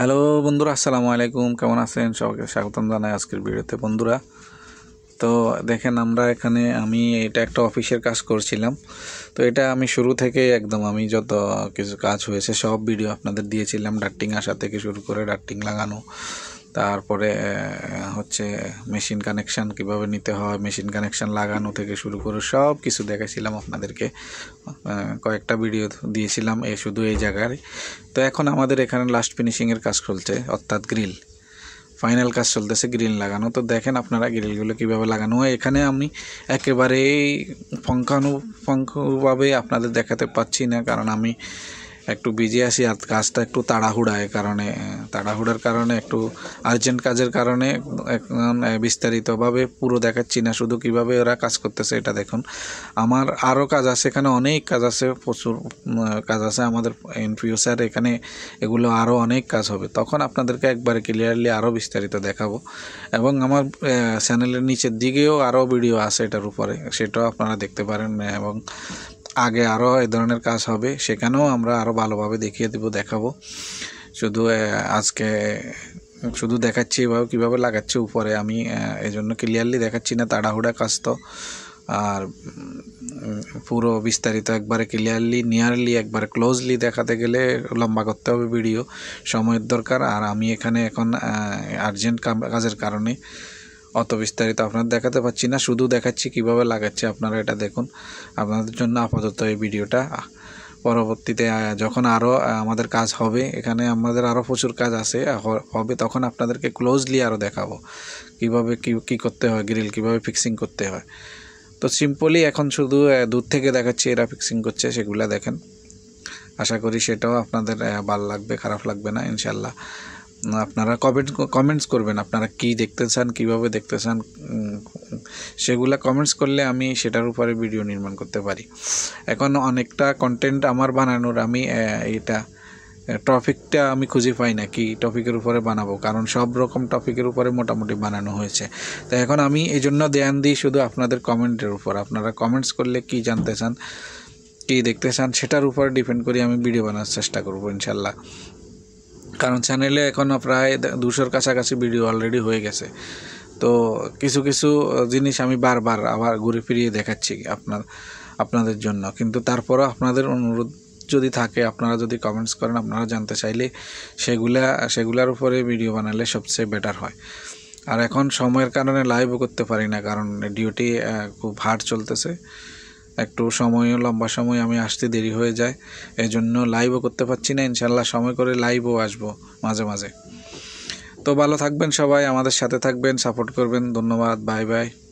hello বন্ধুরা আসসালামু আলাইকুম কেমন আছেন সবাইকে স্বাগতম জানাই আজকের ভিডিওতে বন্ধুরা তো দেখেন আমরা এখানে আমি এটা একটা অফিসের কাজ করছিলাম তো এটা আমি শুরু থেকে একদম আমি যত কিছু কাজ হয়েছে সব ভিডিও আপনাদের দিয়েছিলাম ডাক্টিং আসা থেকে শুরু করে ডাক্টিং লাগানো তারপরে হচ্ছে মেশিন কানেকশান কিভাবে নিতে হয় মেশিন কানেকশান লাগানো থেকে শুরু করে সব কিছু দেখাইছিলাম আপনাদেরকে কয়েকটা ভিডিও দিয়েছিলাম এ শুধু এই জায়গায় তো এখন আমাদের এখানে লাস্ট ফিনিশিংয়ের কাজ চলছে অর্থাৎ গ্রিল ফাইনাল কাজ চলতেছে গ্রিল লাগানো তো দেখেন আপনারা গ্রিলগুলো কীভাবে লাগানো হয় এখানে আমি একেবারেই পঙ্খানুপঙ্খভাবে আপনাদের দেখাতে পাচ্ছি না কারণ আমি একটু বিজি আছি আর কাজটা একটু তাড়াহুড়ায় কারণে তাড়াহুড়ার কারণে একটু আর্জেন্ট কাজের কারণে মানে বিস্তারিতভাবে পুরো দেখাচ্ছি না শুধু কিভাবে ওরা কাজ করতেছে এটা দেখুন আমার আরও কাজ আছে এখানে অনেক কাজ আছে প্রচুর কাজ আছে আমাদের এনপিও স্যার এখানে এগুলো আরও অনেক কাজ হবে তখন আপনাদেরকে একবারে ক্লিয়ারলি আরও বিস্তারিত দেখাবো এবং আমার চ্যানেলের নিচের দিকেও আরও ভিডিও আছে এটার উপরে সেটাও আপনারা দেখতে পারেন এবং আগে আরও এ ধরনের কাজ হবে সেখানেও আমরা আরও ভালোভাবে দেখিয়ে দেবো দেখাবো শুধু আজকে শুধু দেখাচ্ছি এভাবে কীভাবে লাগাচ্ছে উপরে আমি এই জন্য ক্লিয়ারলি দেখাচ্ছি না তাড়াহুড়া কাজ তো আর পুরো বিস্তারিত একবারে ক্লিয়ারলি নিয়ারলি একবার ক্লোজলি দেখাতে গেলে লম্বা করতে হবে ভিডিও সময়ের দরকার আর আমি এখানে এখন আর্জেন্ট কাজের কারণে অত বিস্তারিত আপনার দেখাতে পাচ্ছি না শুধু দেখাচ্ছি কিভাবে লাগাচ্ছি আপনারা এটা দেখুন আপনাদের জন্য আপাতত এই ভিডিওটা পরবর্তীতে যখন আরও আমাদের কাজ হবে এখানে আমাদের আরও প্রচুর কাজ আছে হবে তখন আপনাদেরকে ক্লোজলি আরও দেখাবো কিভাবে কি কী করতে হয় গ্রিল কিভাবে ফিক্সিং করতে হয় তো সিম্পলি এখন শুধু দূর থেকে দেখাচ্ছি এরা ফিক্সিং করছে সেগুলো দেখেন আশা করি সেটাও আপনাদের ভাল লাগবে খারাপ লাগবে না ইনশাল্লাহ আপনারা কমেন্ট কমেন্টস করবেন আপনারা কি দেখতে চান কীভাবে দেখতে চান সেগুলো কমেন্টস করলে আমি সেটার উপরে ভিডিও নির্মাণ করতে পারি এখন অনেকটা কন্টেন্ট আমার বানানোর আমি এটা টপিকটা আমি খুঁজে পাই না কি টপিকের উপরে বানাবো কারণ সব রকম টপিকের উপরে মোটামুটি বানানো হয়েছে তো এখন আমি এই জন্য ধ্যান দিই শুধু আপনাদের কমেন্টের উপর আপনারা কমেন্টস করলে কি জানতে চান কী দেখতে চান সেটার উপর ডিপেন্ড করে আমি ভিডিও বানানোর চেষ্টা করবো ইনশাল্লাহ কারণ চ্যানেলে এখনও প্রায় দুশোর কাছাকাছি ভিডিও অলরেডি হয়ে গেছে তো কিছু কিছু জিনিস আমি বারবার আবার ঘুরে ফিরিয়ে দেখাচ্ছি আপনার আপনাদের জন্য কিন্তু তারপরও আপনাদের অনুরোধ যদি থাকে আপনারা যদি কমেন্টস করেন আপনারা জানতে চাইলে সেগুলা সেগুলার উপরে ভিডিও বানালে সবচেয়ে বেটার হয় আর এখন সময়ের কারণে লাইভও করতে পারি না কারণ ডিউটি খুব হার্ড চলতেছে একটু সময়ও লম্বা সময় আমি আসতে দেরি হয়ে যায় এই জন্য লাইভও করতে পারছি না ইনশাল্লাহ সময় করে লাইভও আসবো মাঝে মাঝে তো ভালো থাকবেন সবাই আমাদের সাথে থাকবেন সাপোর্ট করবেন ধন্যবাদ বাই বাই